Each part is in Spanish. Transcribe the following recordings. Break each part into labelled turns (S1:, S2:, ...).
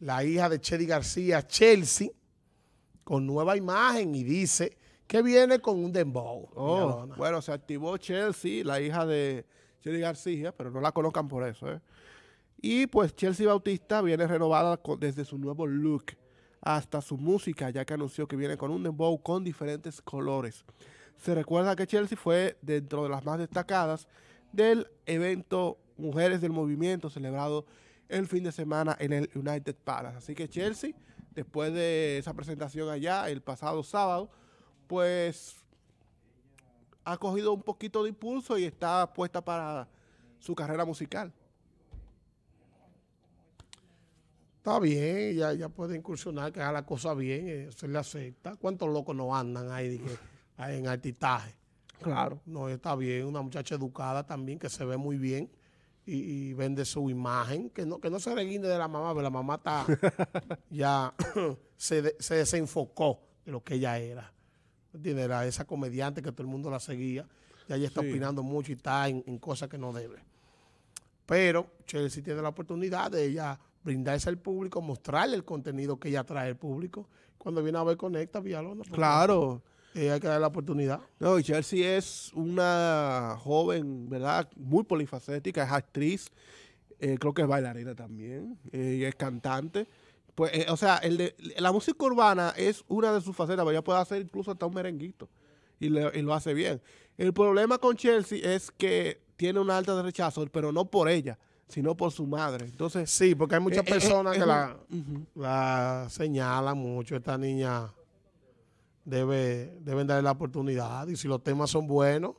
S1: la hija de Chedi García, Chelsea, con nueva imagen y dice que viene con un dembow. Oh,
S2: bueno, se activó Chelsea, la hija de Chedi García, pero no la colocan por eso. ¿eh? Y pues Chelsea Bautista viene renovada desde su nuevo look hasta su música, ya que anunció que viene con un dembow con diferentes colores. Se recuerda que Chelsea fue dentro de las más destacadas del evento Mujeres del Movimiento celebrado en el fin de semana en el United Palace. Así que Chelsea, después de esa presentación allá el pasado sábado, pues ha cogido un poquito de impulso y está puesta para su carrera musical.
S1: Está bien, ya, ya puede incursionar, que haga la cosa bien, eh, se le acepta. ¿Cuántos locos no andan ahí, dije, en artitaje Claro. No, está bien, una muchacha educada también que se ve muy bien y, vende su imagen, que no, que no se reguinde de la mamá, pero la mamá está ya se, se, desenfocó de lo que ella era. Era esa comediante que todo el mundo la seguía, Y ella está opinando mucho y está en, cosas que no debe. Pero Chelsea tiene la oportunidad de ella brindarse al público, mostrarle el contenido que ella trae al público. Cuando viene a ver Conecta, Villalona. Claro.
S2: Eh, hay que darle la oportunidad. No, y Chelsea es una joven, ¿verdad? Muy polifacética, es actriz, eh, creo que es bailarina también, eh, y es cantante. Pues, eh, o sea, la música urbana es una de sus facetas, pero ella puede hacer incluso hasta un merenguito y, lo hace bien. El problema con Chelsea es que tiene un alta de rechazo, pero no por ella, sino por su madre. Entonces, sí, porque hay muchas personas que la,
S1: la señalan mucho, esta niña debe, deben darle la oportunidad. Y si los temas son buenos,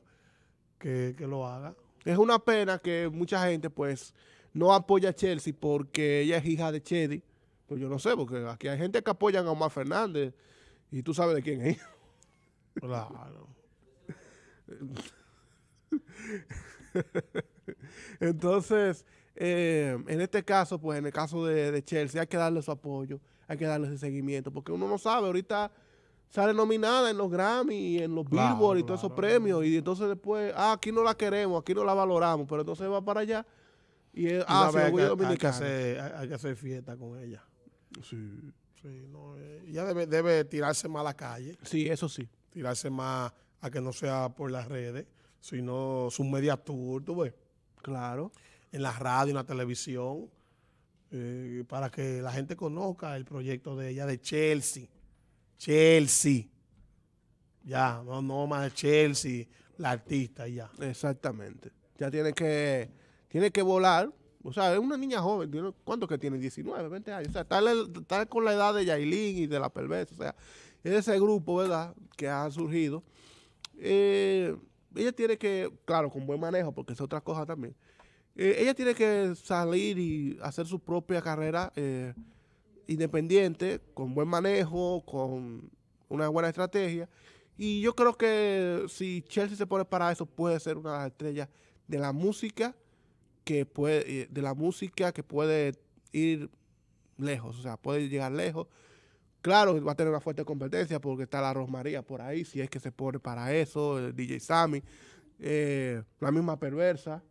S1: que, lo haga.
S2: Es una pena que mucha gente, pues, no apoya a Chelsea porque ella es hija de Chedi. Pues yo no sé, porque aquí hay gente que apoya a Omar Fernández y tú sabes de quién es. Claro. Entonces, eh, en este caso, pues en el caso de, de Chelsea, hay que darle su apoyo, hay que darle ese seguimiento, porque uno no sabe, ahorita sale nominada en los Grammy, en los Billboard y todos esos premios. Y entonces después, ah, aquí no la queremos, aquí no la valoramos, pero entonces va para allá. Y, hay, que,
S1: hacer, fiesta con ella. Sí. Eh, ella debe, debe tirarse más a la calle. Sí, eso sí. Tirarse más a que no sea por las redes, sino su media tour, tú ves. Claro. En la radio, en la televisión, eh, para que la gente conozca el proyecto de ella, de Chelsea. Chelsea.
S2: Ya, no, más Chelsea, la artista ya. Exactamente. Ya tiene que, tiene que volar. O sea, es una niña joven. ¿Cuánto que tiene? 19, 20 años. O sea, está, con la edad de Yailin y de la perversa. O sea, es ese grupo, ¿verdad? Que ha surgido. Eh, ella tiene que, claro, con buen manejo, porque es otra cosa también. Eh, ella tiene que salir y hacer su propia carrera. Eh, Independiente, con buen manejo, con una buena estrategia. Y yo creo que si Chelsea se pone para eso, puede ser una de las estrellas de la música que puede, eh, de la música que puede ir lejos, o sea, puede llegar lejos. Claro, va a tener una fuerte competencia porque está la Rosmaría por ahí, si es que se pone para eso, el DJ Sammy, eh, la misma perversa,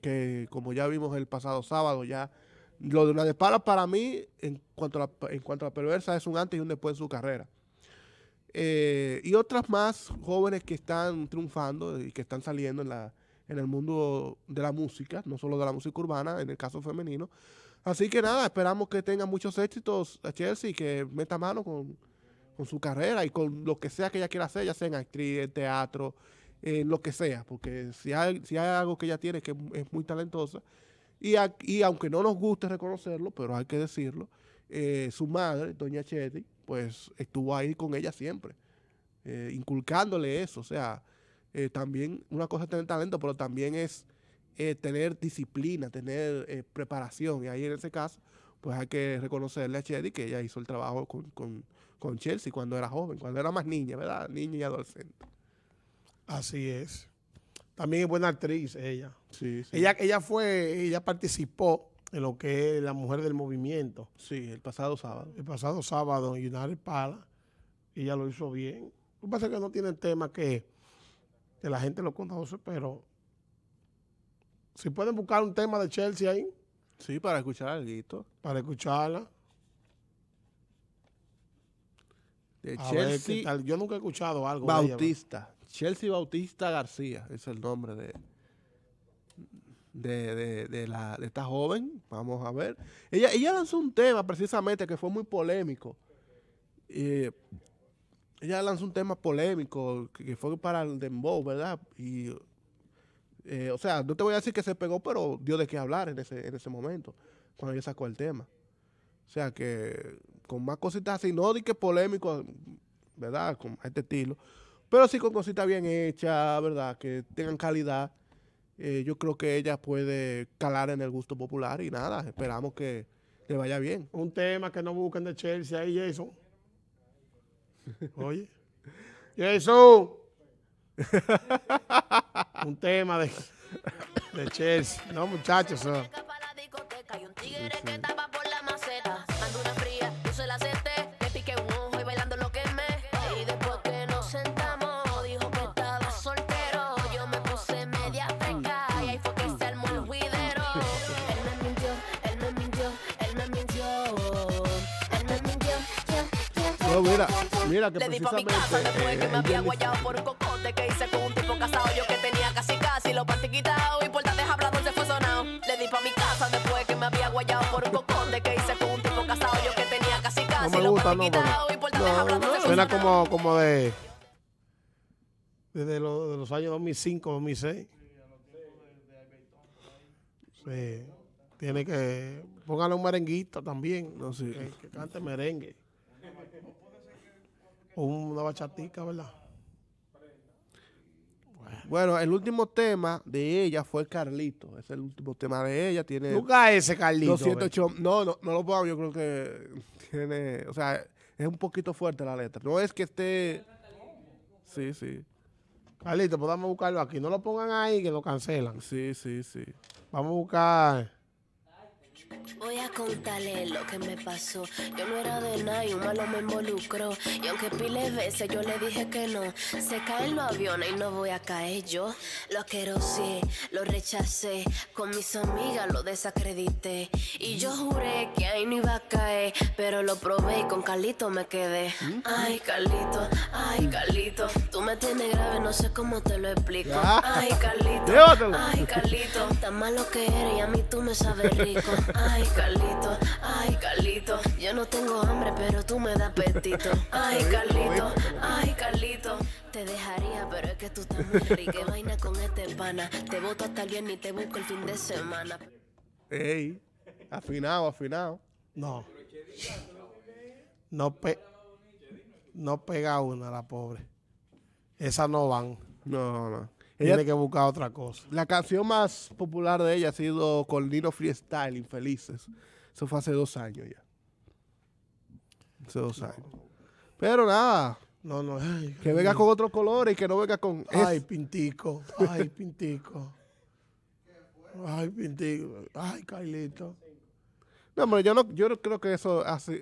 S2: que como ya vimos el pasado sábado, ya lo de la de pala para mí, en cuanto, a la, en cuanto a la perversa, es un antes y un después de su carrera. Eh, y otras más jóvenes que están triunfando y que están saliendo en, la, en el mundo de la música, no solo de la música urbana, en el caso femenino. Así que nada, esperamos que tenga muchos éxitos a Chelsea y que meta mano con, su carrera y con lo que sea que ella quiera hacer, ya sea en actriz, en teatro, en lo que sea, porque si hay, si hay algo que ella tiene que es muy talentosa, y, aunque no nos guste reconocerlo, pero hay que decirlo, eh, su madre, doña Chetty, pues estuvo ahí con ella siempre, eh, inculcándole eso. O sea, eh, también una cosa es tener talento, pero también es tener disciplina, tener preparación. Y ahí en ese caso, pues hay que reconocerle a Chetty que ella hizo el trabajo con, con Chelsea cuando era joven, cuando era más niña, ¿verdad? Niña y adolescente. Así es. También es buena actriz ella. Sí,
S1: sí. Ella, ella fue, ella participó en lo que es La Mujer del Movimiento. Sí, el pasado sábado. El pasado sábado en United Pala. Ella lo hizo bien. Lo que pasa es que no tiene el tema que, la gente lo conoce, pero si pueden buscar un tema de Chelsea ahí. Sí, para escuchar algo. Para escucharla.
S2: de Chelsea. Yo nunca he escuchado algo. Bautista. Chelsea Bautista García es el nombre de, de, esta joven. Vamos a ver. Ella, ella lanzó un tema precisamente que fue muy polémico. ella lanzó un tema polémico que, fue para el Dembow, ¿verdad? Y, eh, o sea, no te voy a decir que se pegó, pero dio de qué hablar en ese, en ese momento, cuando ella sacó el tema. O sea que con más cositas así, no di que polémico, ¿verdad? Con este estilo, pero sí con cositas bien hechas, ¿verdad? Que tengan calidad. Eh, yo creo que ella puede calar en el gusto popular y nada, esperamos que le vaya bien. Un tema que no busquen de Chelsea ahí, eso Oye.
S1: eso un tema de, Chelsea. No, muchachos. mira,
S2: mira que Le di pa' mi casa después que me había guayado
S1: por un cocote que hice con un tipo casado. Yo que tenía casi casi los partiquitados y por de hablados se fue sonado. Le di pa' mi casa después que me había guayado por un cocote que hice con un
S2: tipo casado. Yo que tenía casi casi no me los y por de hablados se fue Suena como,
S1: como de. Desde los, de los años 2005, 2006. Sí. Tiene que. Póngale un merenguito también.
S2: No, sí. que cante merengue una bachatica, ¿verdad? Bueno, el último tema de ella fue Carlito. Es el último tema de ella. Tiene. Nunca ese Carlito. No, no, lo puedo. Yo creo que tiene. O sea, es un poquito fuerte la letra. No es que esté. Sí, sí. Carlito, podamos pues buscarlo aquí. No lo pongan ahí que lo cancelan. Sí, sí, sí. Vamos a buscar.
S1: Voy a contarle lo que me pasó. Yo no era de nadie, un malo me involucró. Y aunque pile veces yo le dije que no, se caen los aviones y no voy a caer yo. Lo quiero sí lo rechacé, con mis amigas lo desacredité. Y yo juré que ahí no iba a caer, pero lo probé y con Carlito me quedé. Ay, Carlito, ay, Carlito, tú me tienes grave, no sé cómo te lo explico. Ay, Carlito, ay, Carlito, tan malo que eres y a mí tú me sabes rico. Ay, Carlito, ay, Carlito. Yo no tengo hambre, pero tú me das apetito. Ay, Carlito, ay, Carlito. Te dejaría, pero es que tú estás muy vaina con este pana. Te voto hasta bien viernes y te busco el fin de semana.
S2: Ey, afinado, afinado. No.
S1: No, no pega una, la pobre. Esas no van. No, no. Ella tiene que buscar otra
S2: cosa. La canción más popular de ella ha sido con Nino Freestyle, Infelices. Eso fue hace dos años ya. Hace dos años. Pero nada. No, no. que venga con
S1: otros colores y que no venga con. Ay, Pintico. Ay, Pintico.
S2: Ay, Pintico. Ay, Carlito. No, hombre, yo no, yo creo que eso así.